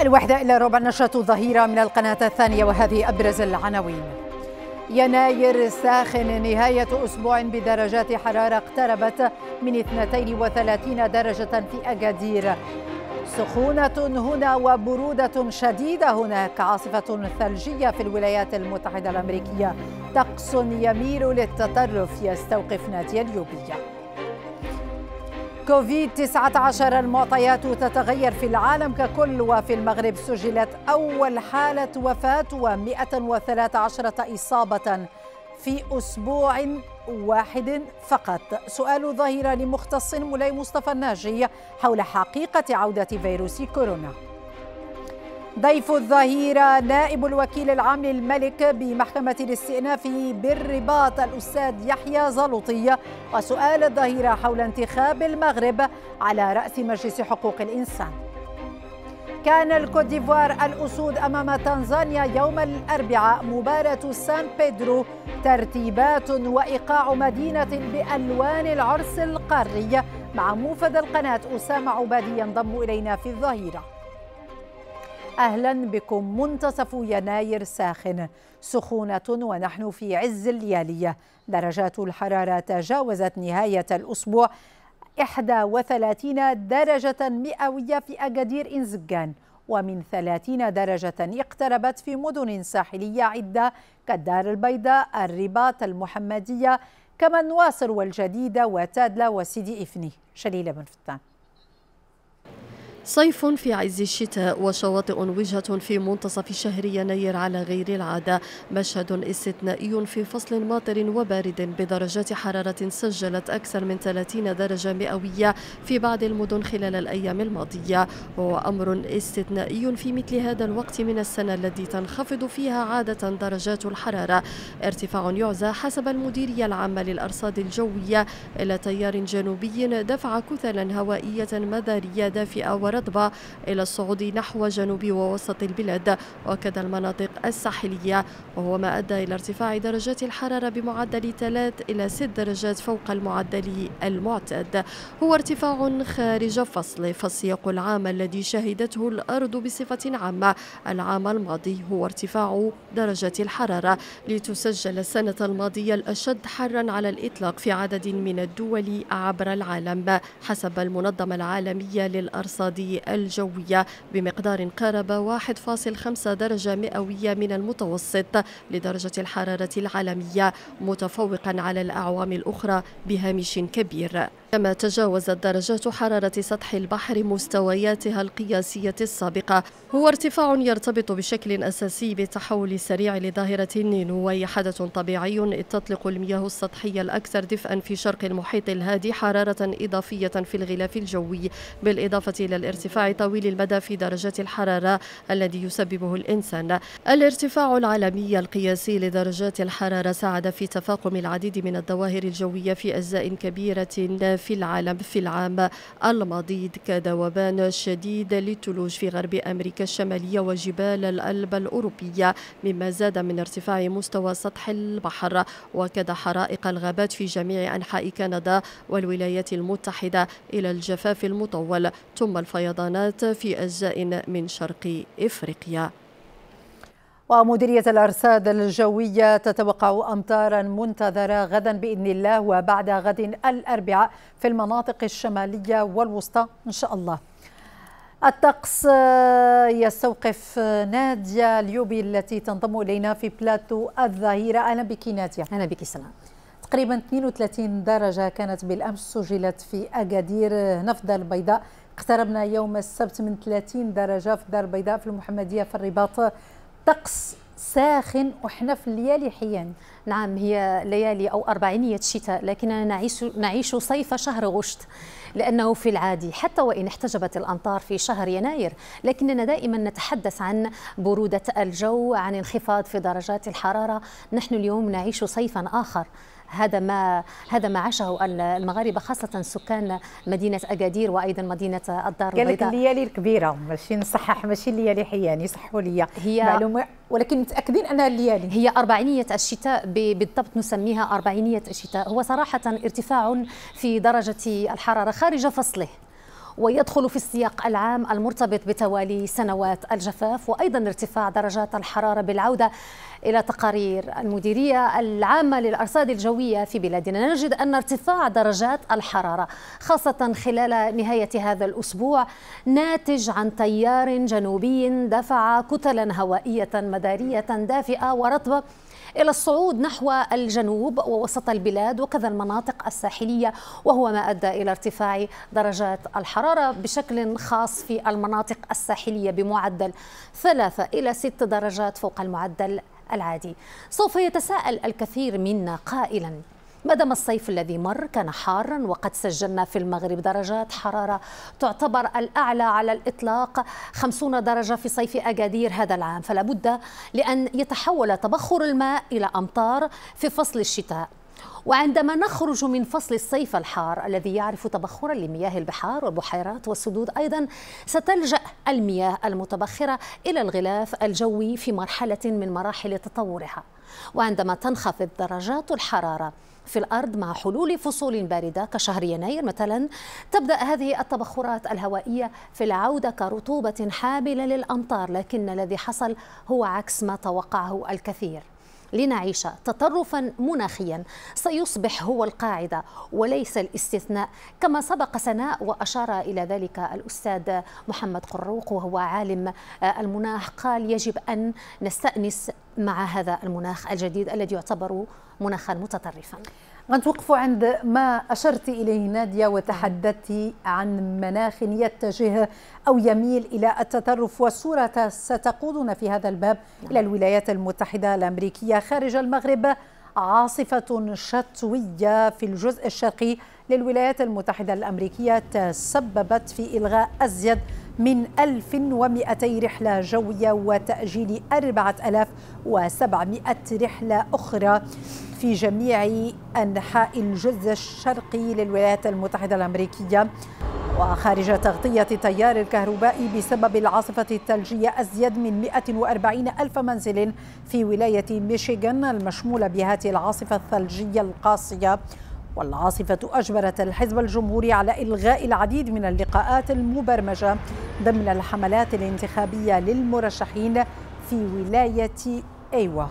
الوحدة إلى ربع نشرة الظهيرة من القناة الثانية وهذه أبرز العناوين يناير ساخن نهاية أسبوع بدرجات حرارة اقتربت من 32 درجة في أكادير سخونة هنا وبرودة شديدة هناك عاصفة ثلجية في الولايات المتحدة الأمريكية طقس يميل للتطرف يستوقف نادي اليوبيه كوفيد 19 المعطيات تتغير في العالم ككل وفي المغرب سجلت أول حالة وفاة و113 إصابة في أسبوع واحد فقط سؤال ظهير لمختص ملاي مصطفى الناجي حول حقيقة عودة فيروس كورونا ضيف الظهيرة نائب الوكيل العام للملك بمحكمة الاستئناف بالرباط الأستاذ يحيى زلطي وسؤال الظهيرة حول انتخاب المغرب على رأس مجلس حقوق الإنسان كان الكوت ديفوار الأسود أمام تنزانيا يوم الأربعاء مباراة سان بيدرو ترتيبات وإيقاع مدينة بألوان العرس القاري مع موفد القناة أسامة عبادي ينضم إلينا في الظهيرة أهلا بكم منتصف يناير ساخن سخونة ونحن في عز الليالية درجات الحرارة تجاوزت نهاية الأسبوع 31 درجة مئوية في أجدير إنزجان ومن 30 درجة اقتربت في مدن ساحلية عدة كالدار البيضاء الرباط المحمدية كما النواصر والجديدة وتادلا وسيدي إفني شليلة بن فتان صيف في عز الشتاء وشواطئ وجهة في منتصف شهر يناير على غير العادة مشهد استثنائي في فصل ماطر وبارد بدرجات حرارة سجلت أكثر من 30 درجة مئوية في بعض المدن خلال الأيام الماضية وهو أمر استثنائي في مثل هذا الوقت من السنة الذي تنخفض فيها عادة درجات الحرارة ارتفاع يعزى حسب المديرية العامة للأرصاد الجوية إلى تيار جنوبي دفع كتلا هوائية مدارية دافئة ورد الرطبة إلى الصعود نحو جنوب ووسط البلاد وكذا المناطق الساحلية وهو ما أدى إلى ارتفاع درجات الحرارة بمعدل 3 إلى 6 درجات فوق المعدل المعتاد هو ارتفاع خارج فصل فالسياق العام الذي شهدته الأرض بصفة عامة العام الماضي هو ارتفاع درجات الحرارة لتسجل السنة الماضية الأشد حرا على الإطلاق في عدد من الدول عبر العالم حسب المنظمة العالمية للأرصاد الأرضية الجوية بمقدار قارب 1.5 درجة مئوية من المتوسط لدرجة الحرارة العالمية متفوقا على الأعوام الأخرى بهامش كبير كما تجاوزت درجات حرارة سطح البحر مستوياتها القياسية السابقة هو ارتفاع يرتبط بشكل أساسي بالتحول السريع لظاهرة النينو وهي حدث طبيعي تطلق المياه السطحية الأكثر دفئا في شرق المحيط الهادي حرارة إضافية في الغلاف الجوي بالإضافة إلى الارتفاع طويل المدى في درجات الحرارة الذي يسببه الإنسان الارتفاع العالمي القياسي لدرجات الحرارة ساعد في تفاقم العديد من الظواهر الجوية في أجزاء كبيرة في العالم في العام الماضي كذوبان شديد للثلوج في غرب أمريكا الشمالية وجبال الألب الأوروبية مما زاد من ارتفاع مستوى سطح البحر وكذا حرائق الغابات في جميع أنحاء كندا والولايات المتحدة إلى الجفاف المطول ثم الفيضانات في أجزاء من شرق إفريقيا ومديرية الأرصاد الجوية تتوقع أمطارا منتظرة غدا بإذن الله وبعد غد الأربعاء في المناطق الشمالية والوسطى إن شاء الله الطقس آه، يستوقف آه، نادية اليوبي التي تنضم إلينا في بلاتو الظهيرة أهلا بك نادية أهلا بك سلام تقريبا 32 درجة كانت بالأمس سجلت في أكادير هنا آه، في الدار البيضاء اقتربنا يوم السبت من 30 درجة في الدار البيضاء في المحمدية في الرباط طقس ساخن وحنا في الليالي حيان نعم هي ليالي أو أربعينية شتاء لكننا نعيش, نعيش صيف شهر غشت لأنه في العادي حتى وإن احتجبت الأمطار في شهر يناير لكننا دائما نتحدث عن برودة الجو عن انخفاض في درجات الحرارة نحن اليوم نعيش صيفا آخر هذا ما هذا ما عاشه المغاربه خاصه سكان مدينه اكادير وايضا مدينه الدار البيضاء قال لك الليالي الكبيره ماشي نصحح ماشي الليالي حياني صحوا لي هي معلومه ولكن متاكدين انها الليالي هي اربعينيه الشتاء بالضبط نسميها اربعينيه الشتاء هو صراحه ارتفاع في درجه الحراره خارج فصله ويدخل في السياق العام المرتبط بتوالي سنوات الجفاف وأيضا ارتفاع درجات الحرارة بالعودة إلى تقارير المديرية العامة للأرصاد الجوية في بلادنا نجد أن ارتفاع درجات الحرارة خاصة خلال نهاية هذا الأسبوع ناتج عن تيار جنوبي دفع كتلا هوائية مدارية دافئة ورطبة إلى الصعود نحو الجنوب ووسط البلاد وكذا المناطق الساحلية وهو ما أدى إلى ارتفاع درجات الحرارة بشكل خاص في المناطق الساحلية بمعدل ثلاثة إلى ست درجات فوق المعدل العادي سوف يتساءل الكثير منا قائلا مدام الصيف الذي مر كان حارا وقد سجلنا في المغرب درجات حرارة تعتبر الأعلى على الإطلاق 50 درجة في صيف أكادير هذا العام فلا بد لأن يتحول تبخر الماء إلى أمطار في فصل الشتاء وعندما نخرج من فصل الصيف الحار الذي يعرف تبخرا لمياه البحار والبحيرات والسدود ايضا ستلجا المياه المتبخره الى الغلاف الجوي في مرحله من مراحل تطورها وعندما تنخفض درجات الحراره في الأرض مع حلول فصول باردة كشهر يناير مثلا تبدأ هذه التبخرات الهوائية في العودة كرطوبة حاملة للأمطار لكن الذي حصل هو عكس ما توقعه الكثير لنعيش تطرفا مناخيا سيصبح هو القاعده وليس الاستثناء كما سبق سناء واشار الى ذلك الاستاذ محمد قروق وهو عالم آه، المناخ قال يجب ان نستانس مع هذا المناخ الجديد الذي يعتبر مناخا متطرفا غنتوقف عند ما أشرت إليه نادية وتحدثت عن مناخ يتجه أو يميل إلى التطرف والصورة ستقودنا في هذا الباب نعم. إلى الولايات المتحدة الأمريكية خارج المغرب عاصفة شتوية في الجزء الشرقي للولايات المتحدة الأمريكية تسببت في إلغاء أزيد من 1200 رحلة جوية وتأجيل 4700 رحلة أخرى في جميع أنحاء الجزء الشرقي للولايات المتحدة الأمريكية وخارج تغطية تيار الكهرباء بسبب العاصفة الثلجية أزيد من 140 ألف منزل في ولاية ميشيغان المشمولة بهذه العاصفة الثلجية القاسية والعاصفة أجبرت الحزب الجمهوري على إلغاء العديد من اللقاءات المبرمجة ضمن الحملات الانتخابية للمرشحين في ولاية أيوة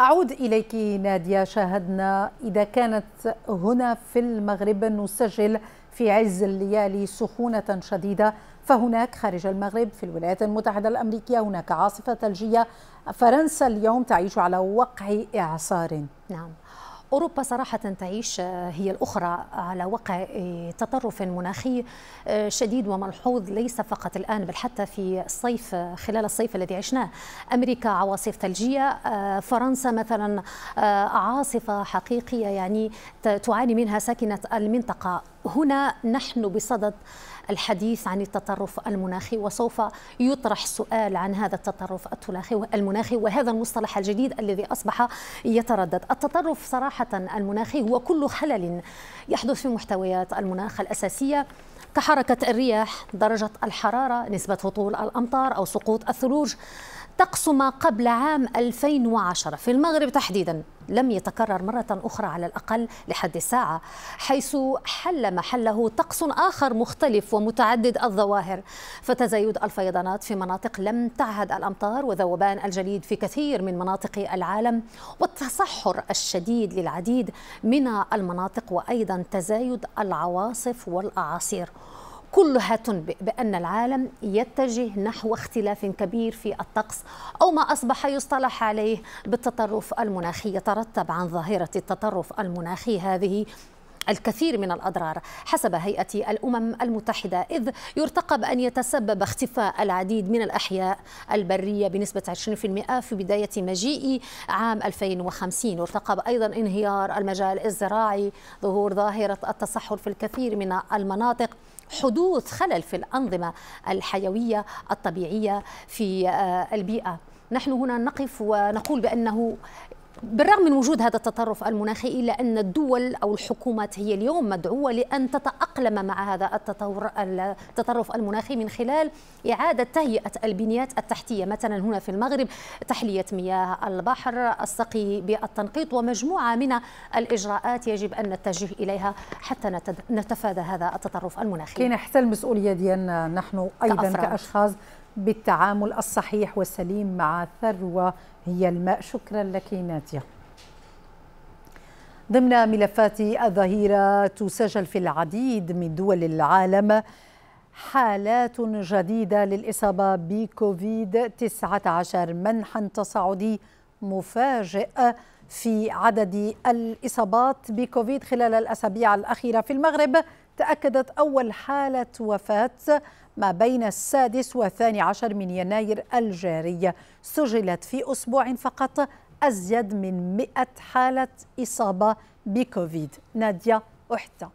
أعود إليك نادية شاهدنا إذا كانت هنا في المغرب نسجل في عز الليالي سخونة شديدة فهناك خارج المغرب في الولايات المتحدة الأمريكية هناك عاصفة ثلجية فرنسا اليوم تعيش على وقع إعصار نعم أوروبا صراحة تعيش آه، هي الأخرى على وقع آه، تطرف مناخي آه، شديد وملحوظ ليس فقط الآن بل حتى في الصيف خلال الصيف الذي عشناه أمريكا عواصف ثلجية فرنسا مثلا عاصفة حقيقية يعني تعاني منها ساكنة المنطقة هنا نحن بصدد الحديث عن التطرف المناخي وسوف يطرح سؤال عن هذا التطرف المناخي وهذا المصطلح الجديد الذي أصبح يتردد التطرف صراحة المناخي هو كل خلل يحدث في محتويات المناخ الأساسية كحركة الرياح درجة الحرارة نسبة هطول الأمطار أو سقوط الثلوج طقس ما قبل عام 2010 في المغرب تحديدا لم يتكرر مرة أخرى على الأقل لحد الساعة حيث حل محله طقس آخر مختلف ومتعدد الظواهر فتزايد الفيضانات في مناطق لم تعهد الأمطار وذوبان الجليد في كثير من مناطق العالم والتصحر الشديد للعديد من المناطق وأيضا تزايد العواصف والأعاصير كلها تنبئ بأن العالم يتجه نحو اختلاف كبير في الطقس أو ما أصبح يصطلح عليه بالتطرف المناخي يترتب عن ظاهرة التطرف المناخي هذه الكثير من الأضرار حسب هيئة الأمم المتحدة إذ يرتقب أن يتسبب اختفاء العديد من الأحياء البرية بنسبة 20% في بداية مجيء عام 2050 يرتقب أيضا انهيار المجال الزراعي ظهور ظاهرة التصحر في الكثير من المناطق حدوث خلل في الأنظمة الحيوية الطبيعية في آه، البيئة نحن هنا نقف ونقول بأنه بالرغم من وجود هذا التطرف المناخي إلا أن الدول أو الحكومات هي اليوم مدعوة لأن تتأقلم مع هذا التطور التطرف المناخي من خلال إعادة تهيئة البنيات التحتية مثلا هنا في المغرب تحلية مياه البحر السقي بالتنقيط ومجموعة من الإجراءات يجب أن نتجه إليها حتى نتفادى هذا التطرف المناخي كاين حتى المسؤولية ديالنا نحن أيضا كأفراد. كأشخاص بالتعامل الصحيح والسليم مع ثروة هي الماء شكرا لك نادية ضمن ملفات الظهيرة تسجل في العديد من دول العالم حالات جديدة للإصابة بكوفيد 19 منحا تصاعدي مفاجئ في عدد الإصابات بكوفيد خلال الأسابيع الأخيرة في المغرب تأكدت أول حالة وفاة ما بين السادس والثاني عشر من يناير الجاري سجلت في أسبوع فقط أزيد من 100 حالة إصابة بكوفيد نادية أحتى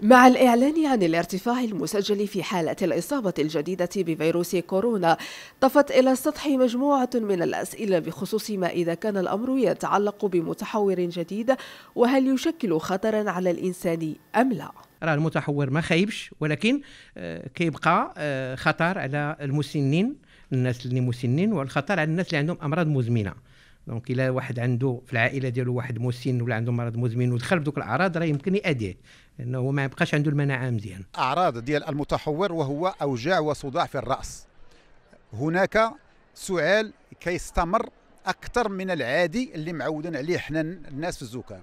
مع الإعلان عن الارتفاع المسجل في حالة الإصابة الجديدة بفيروس كورونا طفت إلى السطح مجموعة من الأسئلة بخصوص ما إذا كان الأمر يتعلق بمتحور جديد وهل يشكل خطرا على الإنسان أم لا راه المتحور ما خايبش ولكن آه، كيبقى آه، خطر على المسنين الناس اللي مسنين والخطر على الناس اللي عندهم امراض مزمنه دونك الا واحد عنده في العائله ديالو واحد مسن ولا عنده مرض مزمن ودخل بدوك الاعراض راه يمكن يأذيه لانه ما يبقاش عنده المناعه مزيان اعراض ديال المتحور وهو اوجاع وصداع في الراس هناك سعال كيستمر اكثر من العادي اللي معودين عليه حنا الناس في الزكام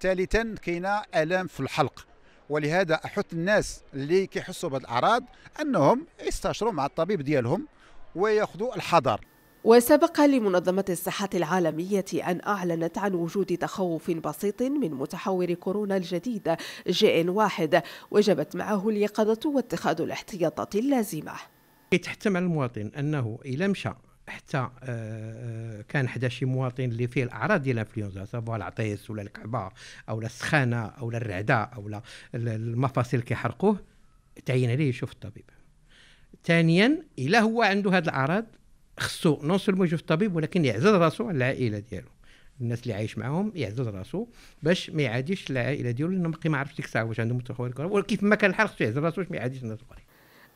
ثالثا كاينه الام في الحلق ولهذا احث الناس اللي كيحسوا بهذه الاعراض انهم يستشروا مع الطبيب ديالهم وياخذوا الحذر وسبق لمنظمة الصحة العالمية أن أعلنت عن وجود تخوف بسيط من متحور كورونا الجديد جي إن واحد وجبت معه اليقظة واتخاذ الاحتياطات اللازمة يتحتم على المواطن أنه إلى مشى حتى آه، آه، كان حدا شي مواطن اللي فيه الاعراض ديال الانفلونزا سواء العطيس ولا الكعبه او السخانه او الرعده او المفاصل كيحرقوه تعين عليه يشوف الطبيب ثانيا الا هو عنده هاد الاعراض خصو نون سولمو يشوف الطبيب ولكن يعزل راسو على العائله ديالو الناس اللي عايش معاهم يعزل راسو باش ما يعاديش العائله ديالو لانه ما عرفش ديك الساعه واش عندهم وكيف ما كان الحال خصو يعزل راسو باش ما يعاديش الناس الاخرين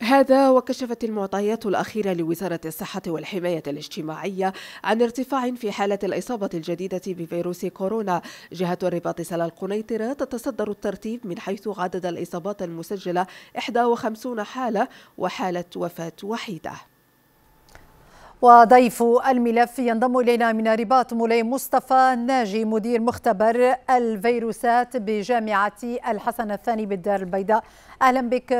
هذا وكشفت المعطيات الأخيرة لوزارة الصحة والحماية الاجتماعية عن ارتفاع في حالة الإصابة الجديدة بفيروس كورونا جهة الرباط سلا القنيطرة تتصدر الترتيب من حيث عدد الإصابات المسجلة 51 حالة وحالة وفاة وحيدة وضيف الملف ينضم إلينا من رباط مولاي مصطفى ناجي مدير مختبر الفيروسات بجامعة الحسن الثاني بالدار البيضاء أهلا بك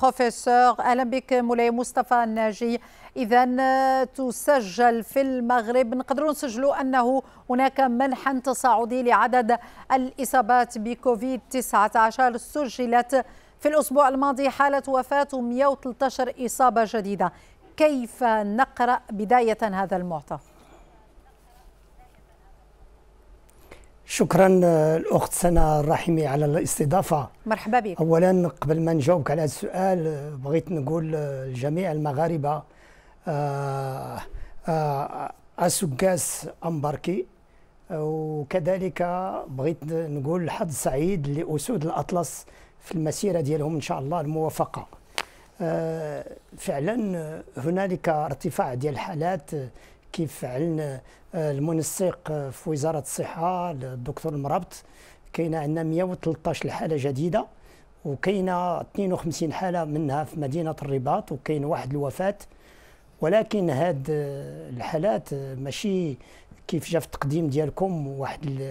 بروفيسور أهلا بك مولاي مصطفى ناجي إذا تسجل في المغرب نقدروا نسجلوا أنه هناك منحا تصاعدي لعدد الإصابات بكوفيد 19 سجلت في الأسبوع الماضي حالة وفاة 113 إصابة جديدة كيف نقرأ بداية هذا المعطى؟ شكرا الاخت سناء الرحيمي على الاستضافه مرحبا بك اولا قبل ما نجاوبك على هذا السؤال بغيت نقول لجميع المغاربه آه، آه، اسوكاس امباركي وكذلك بغيت نقول حظ سعيد لاسود الاطلس في المسيره ديالهم ان شاء الله الموفقه آه، فعلا هنالك ارتفاع ديال الحالات آه، كيف فعلا آه، المنسق في وزاره الصحه الدكتور المربط كاين عندنا 113 حاله جديده وكاينه 52 حاله منها في مدينه الرباط وكاين واحد الوفاه ولكن هاد الحالات ماشي كيف جا في التقديم ديالكم واحد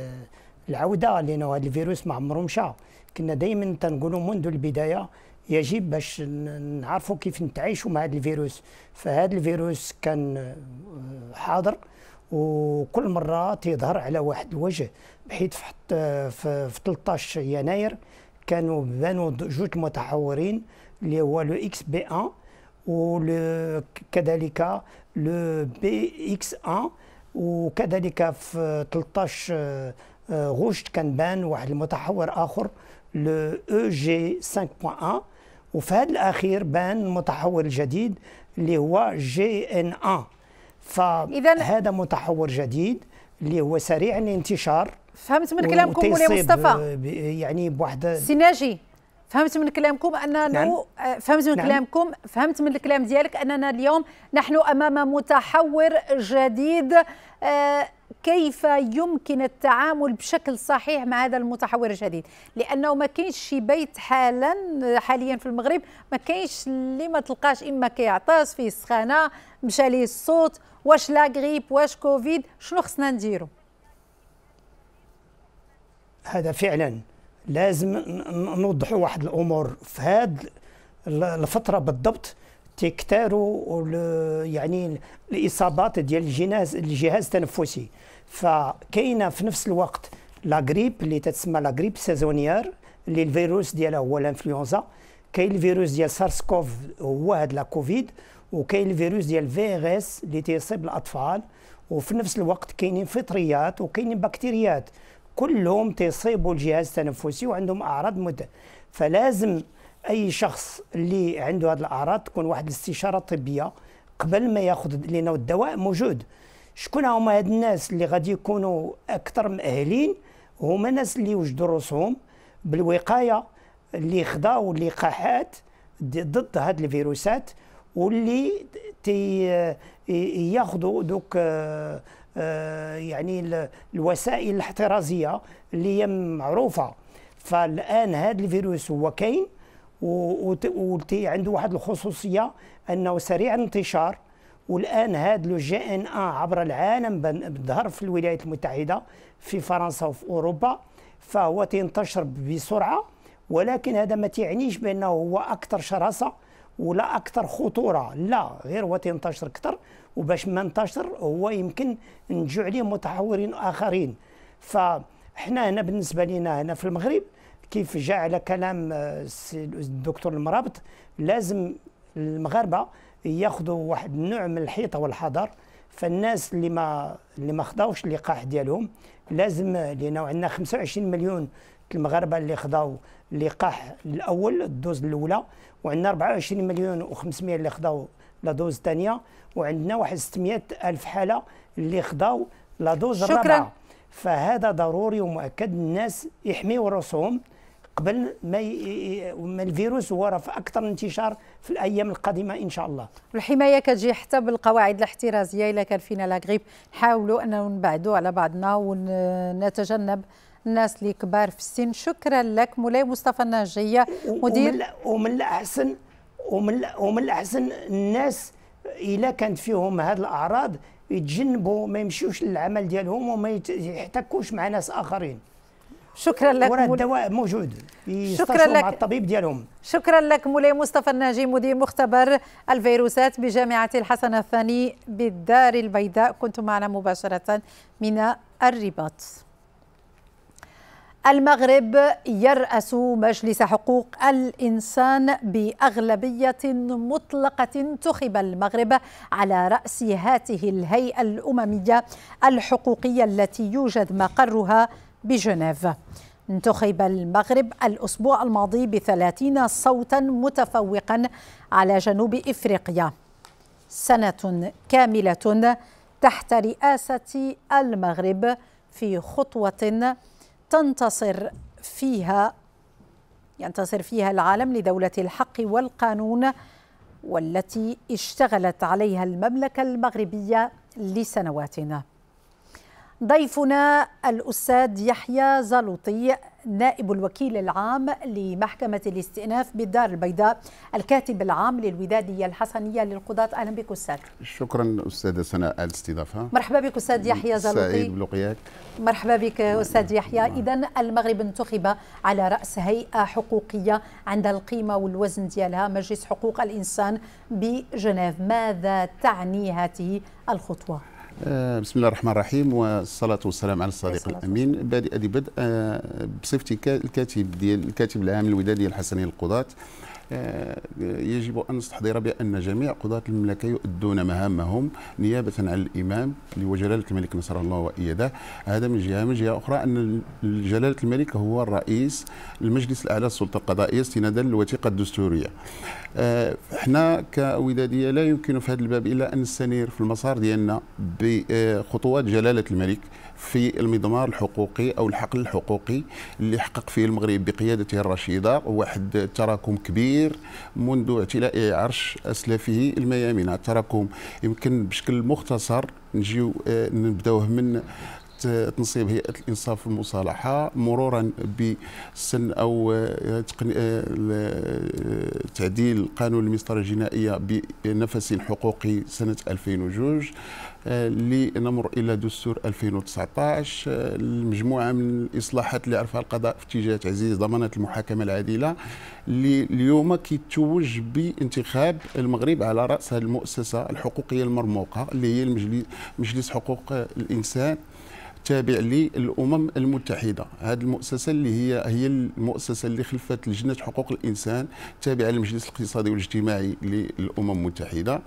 العوده لانه هذا الفيروس ما عمره مشى كنا دائما تنقولوا منذ البدايه يجب باش نعرفوا كيف نتعايشوا مع هذا الفيروس فهذا الفيروس كان آه، حاضر وكل مره تيظهر على واحد الوجه بحيث في, في 13 يناير كانوا بانوا جوج متحورين اللي هو لو اكس بي 1 وكذلك لو بي اكس 1 وكذلك في 13 آه، آه، غشت كان بان واحد المتحور اخر لو او جي 5.1 وفي هذا الأخير بان متحور جديد اللي هو جي ان ان إيه. فهذا متحور جديد اللي هو سريع الانتشار فهمت من كلامكم ولا مصطفى يعني بواحد سيناجي فهمت من كلامكم انه نعم. آه، فهمت من نعم. كلامكم فهمت من الكلام ديالك اننا اليوم نحن امام متحور جديد آه كيف يمكن التعامل بشكل صحيح مع هذا المتحور الجديد لانه ما كاينش شي بيت حالا حاليا في المغرب ما كاينش اللي ما تلقاش اما كيعطس فيه السخانه مشى ليه الصوت واش لا غريب واش كوفيد شنو خصنا نديرو هذا فعلا لازم نوضحوا واحد الامور في هذه الفتره بالضبط تكتاروا يعني الاصابات ديال الجهاز الجهاز التنفسي فكاينه في نفس الوقت لا غريب اللي تتسمى لا غريب سيزونيير اللي الفيروس ديالها هو الانفلونزا كاين الفيروس ديال سارس كوف هو هذا لا كوفيد وكاين الفيروس ديال في ار اس اللي تيصيب الاطفال وفي نفس الوقت كاينين فطريات وكاينين بكتيريات كلهم تيصيبوا الجهاز التنفسي وعندهم اعراض مده فلازم اي شخص اللي عنده هذه الاعراض تكون واحد الاستشاره طبيه قبل ما ياخذ لانه الدواء موجود شكون هما هاد الناس اللي غادي يكونوا اكثر مؤهلين هما الناس اللي وجدوا راسهم بالوقايه اللي خداو اللقاحات ضد هاد الفيروسات واللي تي ياخذوا دوك آه، آه، يعني الوسائل الاحترازيه اللي هي معروفه فالان هذا الفيروس هو كاين والتي عنده واحد الخصوصيه انه سريع الانتشار والان هذا لو جي ان ا عبر العالم ظهر في الولايات المتحده في فرنسا وفي اوروبا فهو تنتشر بسرعه ولكن هذا ما تعنيش بانه هو اكثر شراسه ولا اكثر خطوره لا غير هو تنتشر اكثر وباش ما انتشر هو يمكن نجو عليه متحورين اخرين فاحنا هنا بالنسبه لنا هنا في المغرب كيف جاء على كلام آه، الدكتور المرابط لازم المغاربه ياخذوا واحد النوع من الحيطه والحذر فالناس اللي ما اللي ما خداوش اللقاح ديالهم لازم لان عندنا 25 مليون المغاربه اللي خداو اللقاح الاول الدوز الاولى وعندنا 24 مليون و500 اللي خداو لا دوز الثانيه وعندنا واحد 600 الف حاله اللي خداو لا دوز الرابعه فهذا ضروري ومؤكد الناس يحميوا راسهم قبل ما ي... ما الفيروس هو راه في اكثر انتشار في الايام القادمه ان شاء الله والحمايه كتجي حتى بالقواعد الاحترازيه الا كان فينا لاغريب نحاولوا اننا نبعدوا على بعضنا ونتجنب الناس اللي كبار في السن شكرا لك مولاي مصطفى الناجيه مدير ومن, ومن الاحسن ومن ومن الاحسن الناس الا كانت فيهم هذه الاعراض يتجنبوا ما يمشيوش للعمل ديالهم وما يحتكوش مع ناس اخرين شكرا لك ورا الدواء موجود شكرا لك مع الطبيب ديالهم شكرا لك مولاي مصطفى الناجي مدير مختبر الفيروسات بجامعه الحسن الثاني بالدار البيضاء كنت معنا مباشره من الرباط المغرب يرأس مجلس حقوق الإنسان بأغلبية مطلقة انتخب المغرب على رأس هاته الهيئة الأممية الحقوقية التي يوجد مقرها بجنيف انتخب المغرب الأسبوع الماضي بثلاثين صوتا متفوقا على جنوب إفريقيا سنة كاملة تحت رئاسة المغرب في خطوة تنتصر فيها ينتصر فيها العالم لدولة الحق والقانون والتي اشتغلت عليها المملكة المغربية لسنوات ضيفنا الأستاذ يحيى زلوطي نائب الوكيل العام لمحكمة الاستئناف بالدار البيضاء الكاتب العام للودادية الحسنية للقضاة أهلا بك أستاذ شكرا أستاذة سناء على الاستضافة مرحبا بك أستاذ يحيى زلوطي سعيد بلقياك مرحبا بك أستاذ يحيى نعم. إذا المغرب انتخب على رأس هيئة حقوقية عندها القيمة والوزن ديالها مجلس حقوق الإنسان بجنيف ماذا تعني هذه الخطوة؟ آه، بسم الله الرحمن الرحيم والصلاة والسلام على الصديق الأمين بادئ بدء آه، بصفتي الكاتب ديال الكاتب العام الودادي الحسني القضاة آه، يجب أن نستحضر بأن جميع قضاة المملكة يؤدون مهامهم نيابة عن الإمام جلاله الملك نصر الله وإيده هذا من جهة من جهة أخرى أن جلالة الملك هو الرئيس المجلس الأعلى للسلطة القضائية استنادا للوثيقة الدستورية آه، احنا كودادية لا يمكن في هذا الباب إلا أن نستنير في المسار ديالنا بخطوات جلالة الملك في المضمار الحقوقي او الحقل الحقوقي اللي حقق فيه المغرب بقيادته الرشيده واحد التراكم كبير منذ اعتلاء عرش اسلافه الميامين التراكم يمكن بشكل مختصر نجيو آه، نبداوه من تنصيب هيئه الانصاف والمصالحه مرورا بسن او آه، آه، تعديل قانون المسطره الجنائيه بنفس حقوقي سنه 2002 لنمر الى دستور 2019 آه، المجموعه من الاصلاحات اللي عرفها القضاء في اتجاه تعزيز ضمانات المحاكمه العادله اللي اليوم كيتوج بانتخاب المغرب على راس هذه المؤسسه الحقوقيه المرموقه اللي هي مجلس حقوق الانسان تابع للامم المتحده هذه المؤسسه اللي هي هي المؤسسه اللي خلفت لجنه حقوق الانسان تابعه للمجلس الاقتصادي والاجتماعي للامم المتحده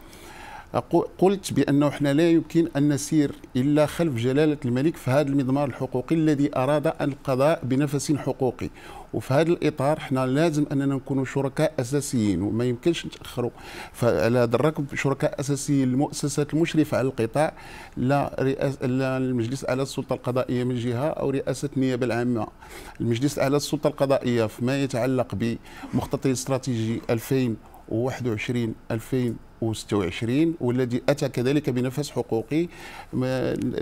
قلت بأنه احنا لا يمكن أن نسير إلا خلف جلالة الملك في هذا المضمار الحقوقي الذي أراد القضاء بنفس حقوقي وفي هذا الإطار احنا لازم أننا نكونوا شركاء أساسيين وما يمكنش نتأخروا فعلى هذا الركب شركاء أساسيين المؤسسات المشرفة على القطاع لا, رئاس لا المجلس على السلطة القضائية من جهة أو رئاسة النيابة العامة المجلس على السلطة القضائية فيما يتعلق بمخطط الاستراتيجي 2021 2000 1926 والذي أتى كذلك بنفس حقوقي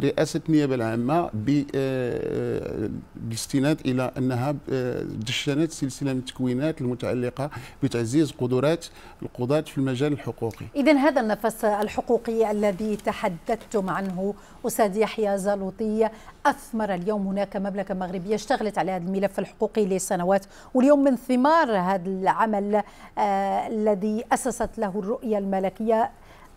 رئاسة النيابة العامة بالاستناد آه، آه، إلى أنها آه، دشنت سلسلة من التكوينات المتعلقة بتعزيز قدرات القضاة في المجال الحقوقي إذا هذا النفس الحقوقي الذي تحدثتم عنه أستاذ يحيى زالوطي أثمر اليوم هناك مملكة مغربية اشتغلت على هذا الملف الحقوقي لسنوات واليوم من ثمار هذا العمل آه الذي أسست له الرؤية الملكية الملكية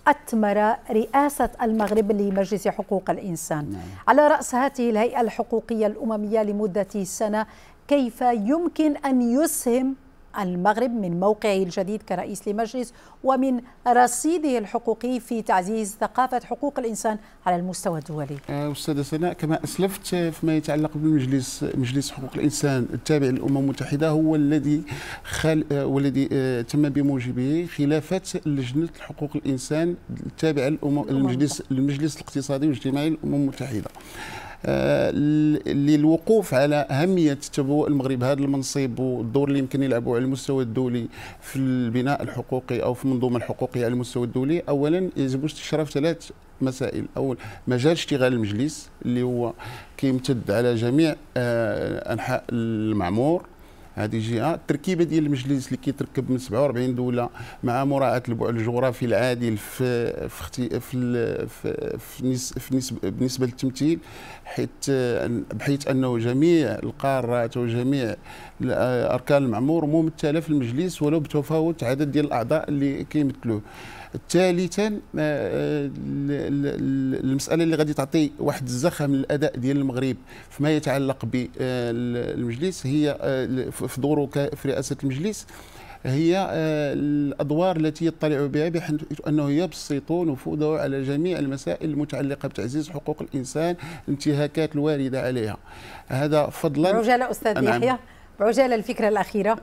أتمر رئاسة المغرب لمجلس حقوق الإنسان نعم. على رأس هذه الهيئة الحقوقية الأممية لمدة سنة كيف يمكن أن يسهم المغرب من موقعه الجديد كرئيس لمجلس ومن رصيده الحقوقي في تعزيز ثقافة حقوق الإنسان على المستوى الدولي آه، أستاذة سناء كما أسلفت آه، فيما يتعلق بمجلس آه، مجلس حقوق الإنسان التابع للأمم المتحدة هو الذي خل... والذي تم بموجبه خلافات لجنة حقوق الإنسان التابعة للمجلس الأمم... المجلس الاقتصادي والاجتماعي للأمم المتحدة آه، للوقوف على اهميه تبوء المغرب هذا المنصب والدور اللي يمكن يلعبوا على المستوى الدولي في البناء الحقوقي او في المنظومه الحقوقيه على المستوى الدولي اولا يجب استشراف ثلاث مسائل اول مجال اشتغال المجلس اللي هو كيمتد على جميع آه، انحاء المعمور هذه جهه التركيبه ديال المجلس اللي كيتركب من 47 دوله مع مراعاه البعد الجغرافي العادل في في في في, في بالنسبه للتمثيل حيث بحيث انه جميع القارات وجميع اركان المعمور ممثله في المجلس ولو بتفاوت عدد ديال الاعضاء اللي كيمثلوه ثالثا آه، المساله اللي غادي تعطي واحد الزخم للاداء ديال المغرب فيما يتعلق بالمجلس آه، هي آه، في دوره في رئاسه المجلس هي آه، الادوار التي يطلع بها بحيث انه يبسط نفوذه على جميع المسائل المتعلقه بتعزيز حقوق الانسان الانتهاكات الوارده عليها هذا فضلا رجاء استاذ نعم. يحيى بعجاله الفكره الاخيره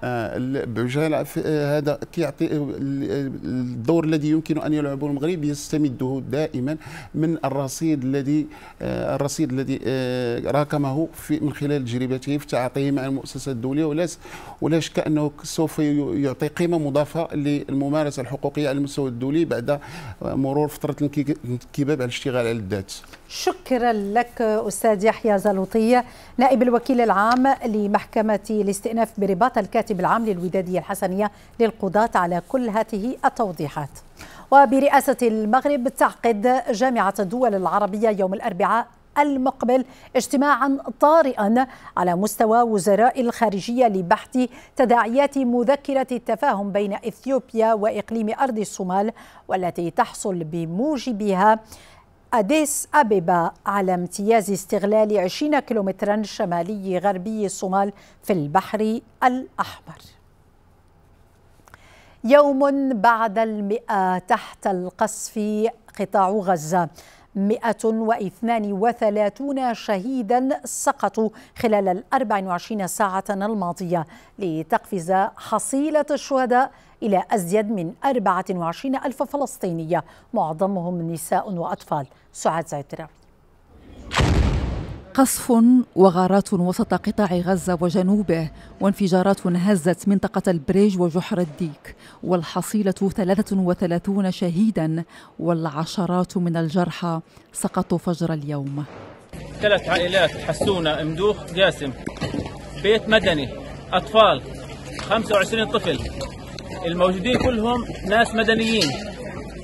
بعجاله آه، آه، هذا كيعطي الدور الذي يمكن ان يلعبه المغرب يستمده دائما من الرصيد الذي آه، الرصيد الذي راكمه في من خلال تجربته في تعاطيه مع المؤسسات الدوليه ولا ولا شك انه سوف يعطي قيمه مضافه للممارسه الحقوقيه على المستوى الدولي بعد مرور فتره الانكباب على الاشتغال على الذات شكرا لك أستاذ يحيى زلوطية نائب الوكيل العام لمحكمة الاستئناف برباط الكاتب العام للودادية الحسنية للقضاة على كل هذه التوضيحات وبرئاسة المغرب تعقد جامعة الدول العربية يوم الأربعاء المقبل اجتماعا طارئا على مستوى وزراء الخارجيه لبحث تداعيات مذكره التفاهم بين اثيوبيا واقليم ارض الصومال والتي تحصل بموجبها أديس أبيبا على امتياز استغلال 20 كيلومترا شمالي غربي الصومال في البحر الأحمر يوم بعد المئة تحت القصف قطاع غزة 132 شهيدا سقطوا خلال ال 24 ساعة الماضية لتقفز حصيلة الشهداء إلى أزيد من 24 ألف فلسطينية معظمهم نساء وأطفال سعاد زيتراوي قصف وغارات وسط قطاع غزة وجنوبه وانفجارات هزت منطقة البريج وجحر الديك والحصيلة 33 شهيدا والعشرات من الجرحى سقطوا فجر اليوم ثلاث عائلات حسونة مدوخ قاسم بيت مدني أطفال 25 طفل الموجودين كلهم ناس مدنيين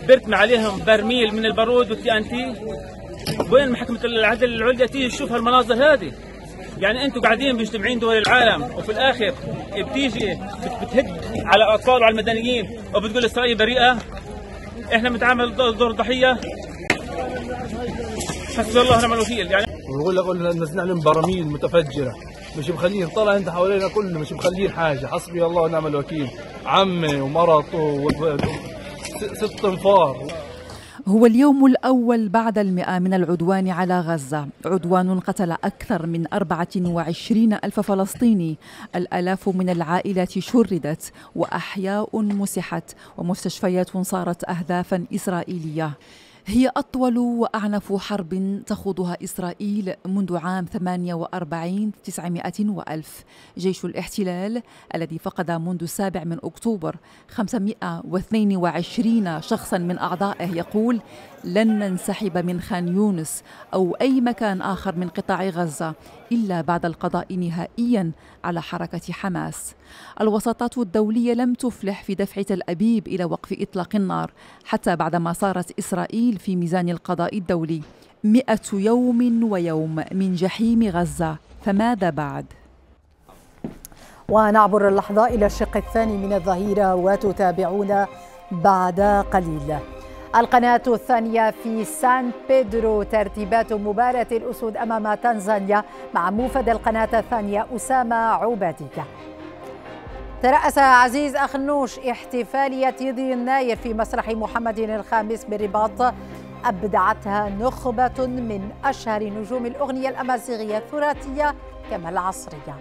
برتم عليهم برميل من البارود والتي ان تي وين محكمة العدل العليا تيجي تشوف هالمناظر هذه؟ يعني انتم قاعدين مجتمعين دول العالم وفي الاخر بتيجي بتهد على الاطفال وعلى المدنيين وبتقول اسرائيل بريئه احنا بنتعامل دور ضحيه حسبي الله ونعم الوكيل يعني بقول لك قلنا نزلنا عليهم براميل متفجره مش مخليه طلع انت حوالينا كلنا مش مخليه حاجه حسبي الله ونعم الوكيل عمي ومرته وست انفار هو اليوم الأول بعد المئة من العدوان على غزة عدوان قتل أكثر من 24 ألف فلسطيني الألاف من العائلات شردت وأحياء مسحت ومستشفيات صارت أهدافا إسرائيلية هي أطول وأعنف حرب تخوضها إسرائيل منذ عام 48 900 وألف جيش الاحتلال الذي فقد منذ السابع من أكتوبر 522 شخصا من أعضائه يقول لن ننسحب من خان يونس أو أي مكان آخر من قطاع غزة إلا بعد القضاء نهائيا على حركة حماس الوساطات الدولية لم تفلح في دفع تل أبيب إلى وقف إطلاق النار حتى بعدما صارت إسرائيل في ميزان القضاء الدولي مئة يوم ويوم من جحيم غزة فماذا بعد؟ ونعبر اللحظة إلى الشق الثاني من الظهيرة وتتابعون بعد قليل القناة الثانية في سان بيدرو ترتيبات مباراة الأسود أمام تنزانيا مع موفد القناة الثانية أسامة عبادية ترأس عزيز أخنوش احتفالية ذي الناير في مسرح محمد الخامس بالرباط أبدعتها نخبة من أشهر نجوم الأغنية الأمازيغية الثراتية كما العصرية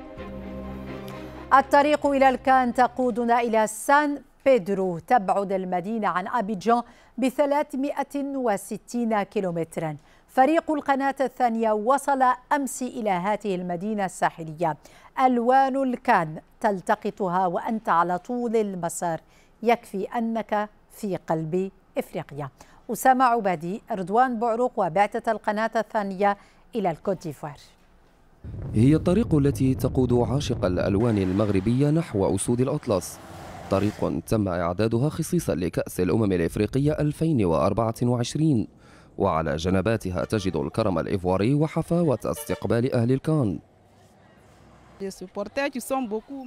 الطريق إلى الكان تقودنا إلى سان بيدرو تبعد المدينة عن أبيجان ب 360 كيلومترا فريق القناة الثانية وصل أمس إلى هذه المدينة الساحلية ألوان الكان تلتقطها وأنت على طول المسار يكفي أنك في قلب إفريقيا أسامة عبادي رضوان بعروق وبعثة القناة الثانية إلى الكوت ديفوار هي الطريق التي تقود عاشق الألوان المغربية نحو أسود الأطلس طريق تم إعدادها خصيصا لكأس الأمم الإفريقية 2024 وعلى جنباتها تجد الكرم الإيفواري وحفاوة استقبال أهل الكان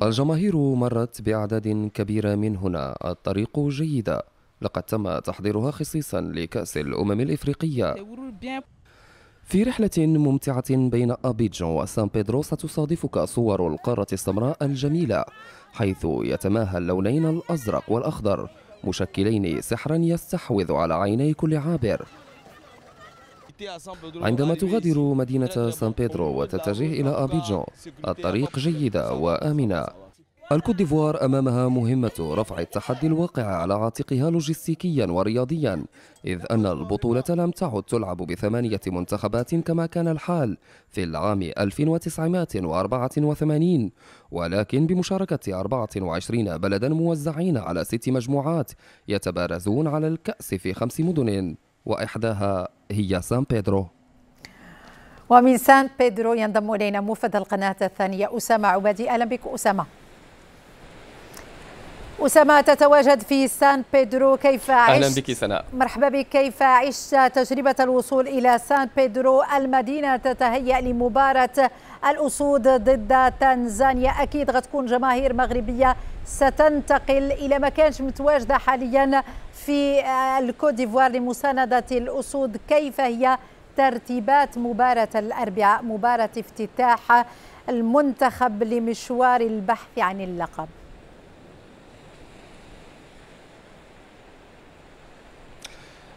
الجماهير مرت بأعداد كبيرة من هنا الطريق جيدة لقد تم تحضيرها خصيصا لكأس الأمم الإفريقية في رحلة ممتعة بين أبيجون وسان بيدرو ستصادفك صور القارة السمراء الجميلة حيث يتماهى اللونين الأزرق والأخضر مشكلين سحرا يستحوذ على عيني كل عابر عندما تغادر مدينة سان بيدرو وتتجه إلى أبيجون الطريق جيدة وآمنة الكوت ديفوار أمامها مهمة رفع التحدي الواقع على عاتقها لوجستيكيا ورياضيا إذ أن البطولة لم تعد تلعب بثمانية منتخبات كما كان الحال في العام 1984 ولكن بمشاركة 24 بلدا موزعين على ست مجموعات يتبارزون على الكأس في خمس مدن وإحداها هي سان بيدرو ومن سان بيدرو ينضم إلينا موفد القناة الثانية أسامة عبادي أهلا بك أسامة أسامة تتواجد في سان بيدرو كيف عشت أهلا بك سناء مرحبا بك كيف عشت تجربة الوصول إلى سان بيدرو المدينة تتهيأ لمباراة الأسود ضد تنزانيا أكيد غتكون جماهير مغربية ستنتقل إلى ما متواجدة حاليا في الكوت ديفوار لمساندة الأسود كيف هي ترتيبات مباراة الأربعاء مباراة افتتاح المنتخب لمشوار البحث عن اللقب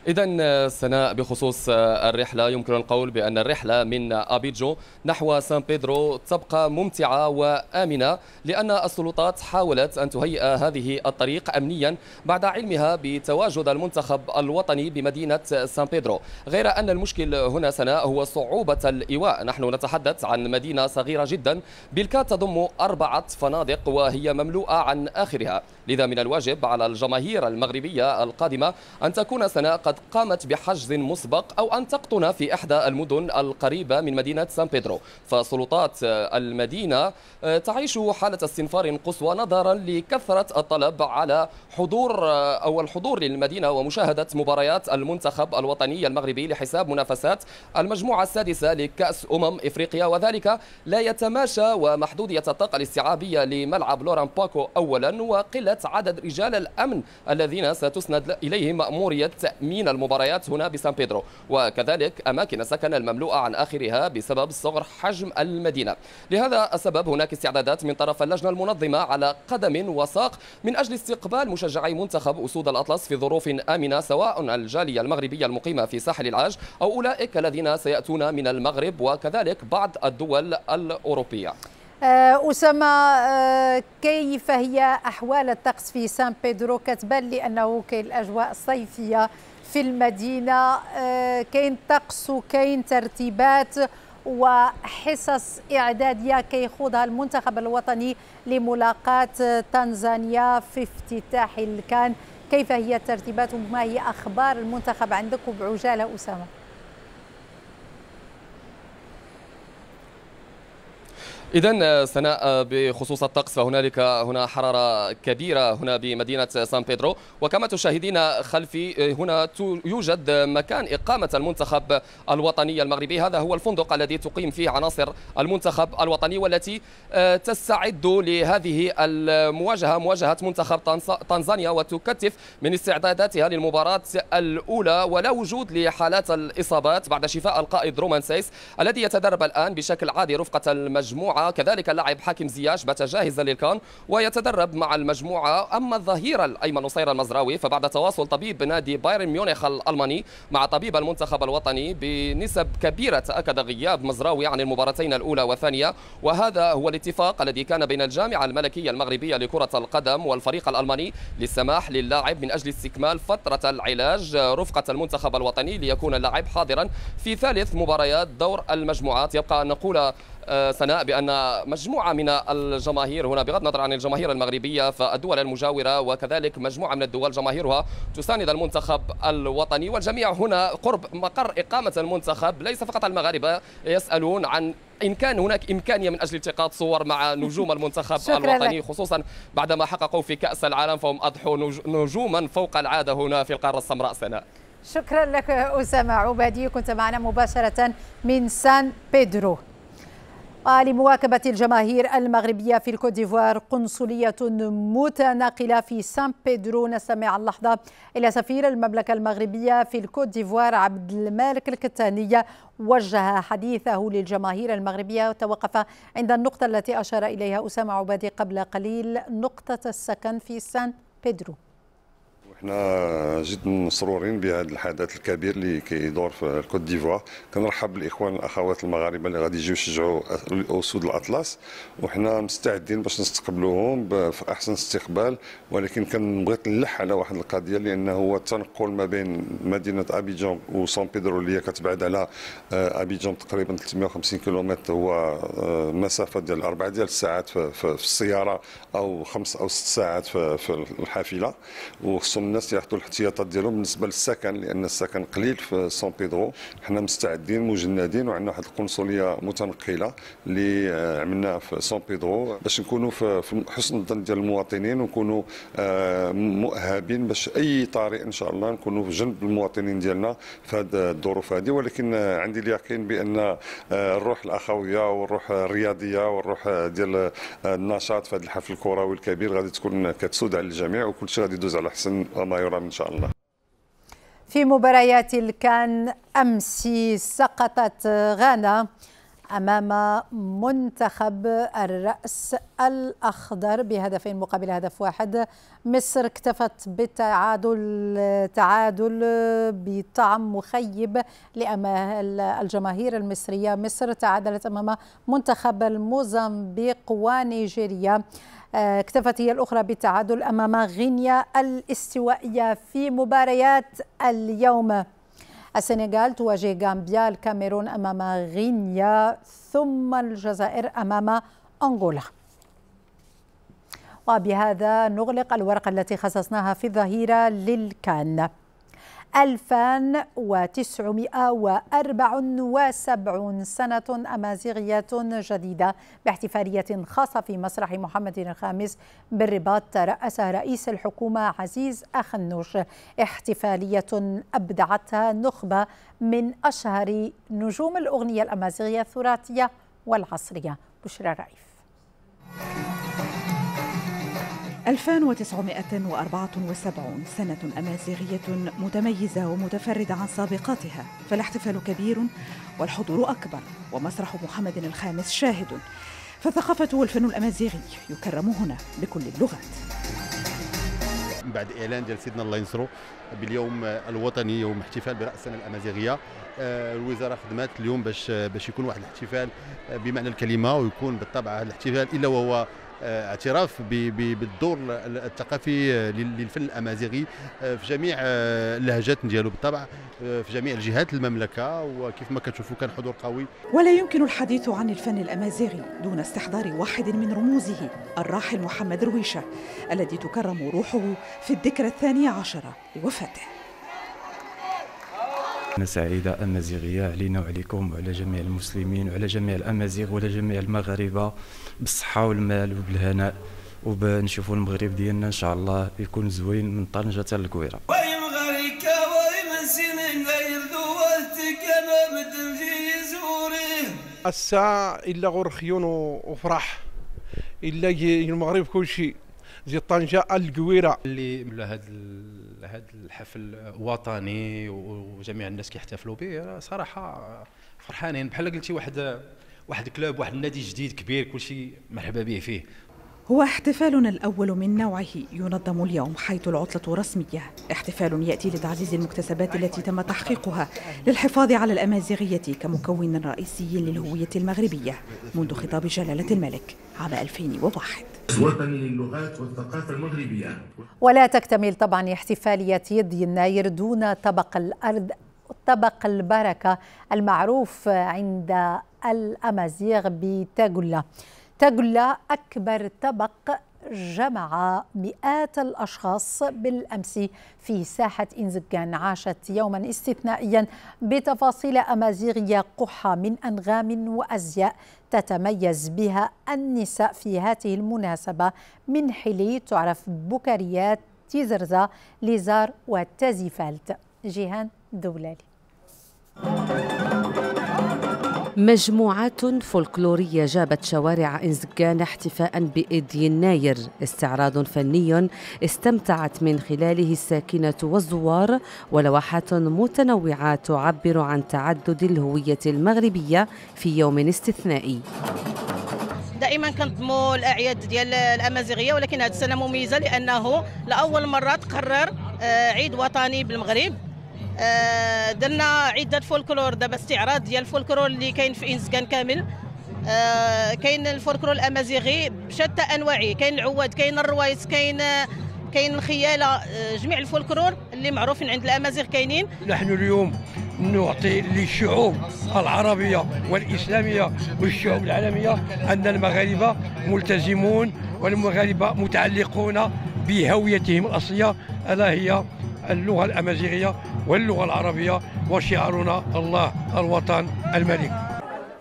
إذا آه، سناء بخصوص آه، الرحلة يمكن القول بأن الرحلة من أبيجو نحو سان بيدرو تبقى ممتعة وآمنة لأن السلطات حاولت أن تهيئ هذه الطريق أمنيا بعد علمها بتواجد المنتخب الوطني بمدينة سان بيدرو غير أن المشكل هنا سناء هو صعوبة الإيواء نحن نتحدث عن مدينة صغيرة جدا بالكاد تضم أربعة فنادق وهي مملوءة عن آخرها لذا من الواجب على الجماهير المغربية القادمة أن تكون سنة قد قامت بحجز مسبق أو أن تقطن في إحدى المدن القريبة من مدينة سان بيدرو فسلطات المدينة آه، تعيش حالة استنفار قصوى نظرا لكثرة الطلب على حضور آه، أو الحضور للمدينة ومشاهدة مباريات المنتخب الوطني المغربي لحساب منافسات المجموعة السادسة لكأس أمم إفريقيا وذلك لا يتماشى ومحدودية الطاقة الاستيعابية لملعب لوران باكو أولا وقلة مباريات عدد رجال الأمن الذين ستسند إليهم مأمورية تأمين المباريات هنا بسان بيدرو وكذلك أماكن السكن المملوءة عن آخرها بسبب صغر حجم المدينة لهذا السبب هناك استعدادات من طرف اللجنة المنظمة على قدم وساق من أجل استقبال مشجعي منتخب أسود الأطلس في ظروف آمنة سواء الجالية المغربية المقيمة في ساحل العاج أو أولئك الذين سيأتون من المغرب وكذلك بعض الدول الأوروبية آه، أسامة آه، كيف هي أحوال الطقس في سان بيدرو كتبان لي أنه كاين الأجواء الصيفية في المدينة آه، كاين طقس وكاين ترتيبات وحصص إعدادية كيخوضها المنتخب الوطني لملاقاة تنزانيا في افتتاح الكان كيف هي الترتيبات وما هي أخبار المنتخب عندك وبعجالة أسامة إذا آه، سناء آه، بخصوص الطقس فهنالك آه، هنا حرارة كبيرة هنا بمدينة سان بيدرو وكما تشاهدين خلفي هنا يوجد مكان إقامة المنتخب الوطني المغربي هذا هو الفندق الذي تقيم فيه عناصر المنتخب الوطني والتي تستعد لهذه المواجهة مواجهة منتخب تنزانيا وتكثف من استعداداتها للمباراة الأولى ولا وجود لحالات الإصابات بعد شفاء القائد رومان سيس الذي يتدرب الآن بشكل عادي رفقة المجموعة المجموعة كذلك اللاعب حاكم زياش بات جاهزا للكان ويتدرب مع المجموعة أما الظهير الأيمن نصير المزراوي فبعد تواصل طبيب نادي بايرن ميونخ الألماني مع طبيب المنتخب الوطني بنسب كبيرة تأكد غياب مزراوي عن المباراتين الأولى والثانية وهذا هو الاتفاق الذي كان بين الجامعة الملكية المغربية لكرة القدم والفريق الألماني للسماح للاعب من أجل استكمال فترة العلاج رفقة المنتخب الوطني ليكون اللاعب حاضرا في ثالث مباريات دور المجموعات يبقى أن نقول آه، سناء بأن مجموعة من الجماهير هنا بغض النظر عن الجماهير المغربية فالدول المجاورة وكذلك مجموعة من الدول جماهيرها تساند المنتخب الوطني والجميع هنا قرب مقر إقامة المنتخب ليس فقط المغاربة يسألون عن ان كان هناك امكانيه من اجل التقاط صور مع نجوم المنتخب الوطني لك. خصوصا بعدما حققوا في كاس العالم فهم اضحوا نجوما فوق العاده هنا في القاره السمراء سناء شكرا لك اسامه عبادي كنت معنا مباشره من سان بيدرو لمواكبة الجماهير المغربية في الكوت ديفوار قنصلية متناقلة في سان بيدرو نستمع اللحظة إلى سفير المملكة المغربية في الكوت ديفوار عبد المالك الكتانية وجه حديثه للجماهير المغربية وتوقف عند النقطة التي أشار إليها أسامة عبادي قبل قليل نقطة السكن في سان بيدرو احنا جد مسرورين بهذا الحدث الكبير اللي كيدور في الكوت ديفوار كنرحب بالاخوان الاخوات المغاربه اللي غادي يجيو يشجعوا اسود الاطلس وحنا مستعدين باش نستقبلوهم في احسن استقبال ولكن كنبغي نلح على واحد القضيه لانه هو التنقل ما بين مدينه ابيجان وسان بيدرو اللي هي كتبعد على آه، ابيجان تقريبا 350 كيلومتر هو آه، مسافه ديال اربع ديال الساعات في السياره او خمس او ست ساعات في الحافله وخصهم الناس ياخذوا الاحتياطات ديالهم بالنسبه للسكن لان السكن قليل في سان بيدرو حنا مستعدين مجندين وعندنا واحد القنصليه متنقله اللي آه، عملناها في سان بيدرو باش نكونوا في حسن الظن ديال المواطنين ونكونوا آه، مؤهبين باش اي طارئ ان شاء الله نكونوا في جنب المواطنين ديالنا في هذه الظروف هذه ولكن آه، عندي اليقين بان الروح الاخويه والروح الرياضيه والروح ديال النشاط في هذا الحفل الكروي الكبير غادي تكون كتسود على الجميع وكل شيء غادي يدوز على حسن وما يرام إن شاء الله في مباريات الكان أمس سقطت غانا أمام منتخب الرأس الأخضر بهدفين مقابل هدف واحد مصر اكتفت بالتعادل تعادل بطعم مخيب لأمال الجماهير المصرية مصر تعادلت أمام منتخب الموزمبيق ونيجيريا آه، اكتفت هي الأخرى بالتعادل أمام غينيا الاستوائية في مباريات اليوم السنغال تواجه غامبيا الكاميرون أمام غينيا ثم الجزائر أمام أنغولا وبهذا نغلق الورقة التي خصصناها في الظهيرة للكان 2974 سنة أمازيغية جديدة باحتفالية خاصة في مسرح محمد الخامس بالرباط ترأسها رئيس الحكومة عزيز أخنوش احتفالية أبدعتها نخبة من أشهر نجوم الأغنية الأمازيغية الثراتية والعصرية بشرى you. 1974 سنة أمازيغية متميزة ومتفردة عن سابقاتها فالاحتفال كبير والحضور أكبر ومسرح محمد الخامس شاهد فالثقافة والفن الأمازيغي يكرم هنا بكل اللغات بعد اعلان ديال سيدنا الله ينصرو باليوم الوطني يوم احتفال براس السنه الامازيغيه آه، الوزاره خدمات اليوم باش باش يكون واحد الاحتفال آه، بمعنى الكلمه ويكون بالطبع الاحتفال الا وهو آه، اعتراف بالدور الثقافي آه، للفن الامازيغي آه، في جميع اللهجات ديالو بالطبع في جميع الجهات المملكه وكيف ما كتشوفوا كان حضور قوي ولا يمكن الحديث عن الفن الامازيغي دون استحضار واحد من رموزه الراحل محمد رويشه الذي تكرم روحه في الذكرى الثانيه عشره لوفاته سعيدة أمازيغية علينا وعليكم وعلى جميع المسلمين وعلى جميع الأمازيغ وعلى جميع المغاربة بالصحه والمال وبالهناء وبنشوفوا المغرب ديالنا ان شاء الله يكون زوين من طنجه حتى للكويره الساعة إلا غور خيون وفرح إلا المغرب كل شيء زي طنجة القويرة اللي ملا هاد هاد الحفل وطني وجميع الناس كيحتفلوا به صراحة فرحانين بحال قلتي واحد واحد كلوب واحد النادي جديد كبير كلشي مرحبا به فيه هو احتفالنا الأول من نوعه ينظم اليوم حيث العطلة رسمية احتفال يأتي لتعزيز المكتسبات التي تم تحقيقها للحفاظ على الأمازيغية كمكون رئيسي للهوية المغربية منذ خطاب جلالة الملك عام 2001 وطني للغات والثقافة المغربية ولا تكتمل طبعا احتفالية يد يناير دون طبق الأرض طبق البركة المعروف عند الأمازيغ بتاجولا تاجولا أكبر طبق جمع مئات الأشخاص بالأمس في ساحة إنزكان عاشت يوما استثنائيا بتفاصيل أمازيغية قحة من أنغام وأزياء تتميز بها النساء في هذه المناسبة من حلي تعرف بكريات تيزرزا ليزار وتازيفالت جيهان دولالي مجموعات فولكلورية جابت شوارع إنزكان احتفاء بإيد يناير استعراض فني استمتعت من خلاله الساكنة والزوار ولوحات متنوعة تعبر عن تعدد الهوية المغربية في يوم استثنائي دائما كنظموا الاعياد ديال الامازيغيه ولكن هذه السنه مميزه لانه لاول مره تقرر آه، عيد وطني بالمغرب آه، درنا عده فولكلور دابا استعراض ديال الفولكلور اللي كاين في انسكان كامل آه، كاين الفولكلور الامازيغي بشتى انواعه كاين العواد كاين الروايس كاين كاين الخياله آه، جميع الفولكلور اللي معروفين عند الامازيغ كاينين نحن اليوم نعطي للشعوب العربيه والاسلاميه والشعوب العالميه ان المغاربه ملتزمون والمغاربه متعلقون بهويتهم الاصليه الا هي اللغه الامازيغيه واللغة العربية وشعارنا الله الوطن الملك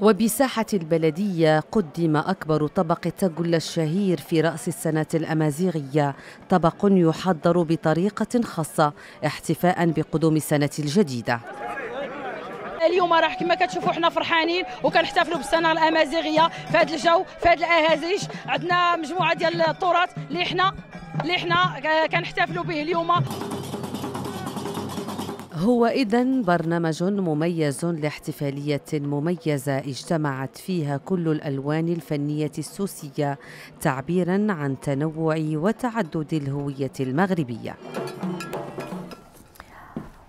وبساحة البلدية قدم أكبر طبق التقل الشهير في رأس السنة الأمازيغية طبق يحضر بطريقة خاصة احتفاء بقدوم السنة الجديدة اليوم راه كما كتشوفوا حنا فرحانين وكنحتفلوا بالسنه الامازيغيه في هذا الجو في هذا الاهازيج عندنا مجموعه ديال التراث اللي حنا اللي حنا آه، كنحتفلوا به اليوم هو إذا برنامج مميز لاحتفالية مميزة اجتمعت فيها كل الألوان الفنية السوسية تعبيرا عن تنوع وتعدد الهوية المغربية.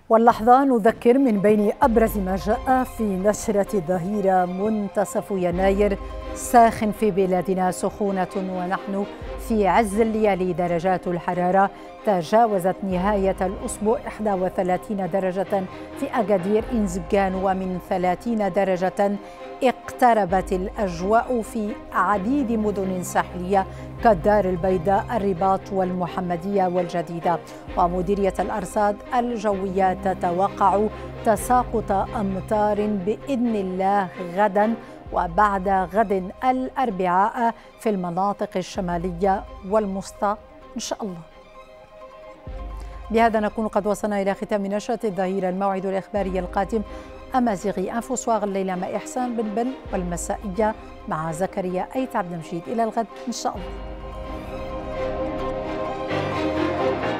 واللحظة نذكر من بين أبرز ما جاء في نشرة الظهيرة منتصف يناير ساخن في بلادنا سخونة ونحن في عز الليالي درجات الحرارة تجاوزت نهاية الأسبوع 31 درجة في أكادير إنزبكان ومن 30 درجة اقتربت الأجواء في عديد مدن ساحلية كالدار البيضاء الرباط والمحمدية والجديدة ومديرية الأرصاد الجوية تتوقع تساقط أمطار بإذن الله غداً وبعد غد الأربعاء في المناطق الشمالية والوسطى إن شاء الله بهذا نكون قد وصلنا إلى ختام نشرة الظهيرة الموعد الإخباري القادم أمازيغي أنفو صواغ الليلة مع إحسان بن بن والمسائية مع زكريا أيت عبد المجيد إلى الغد إن شاء الله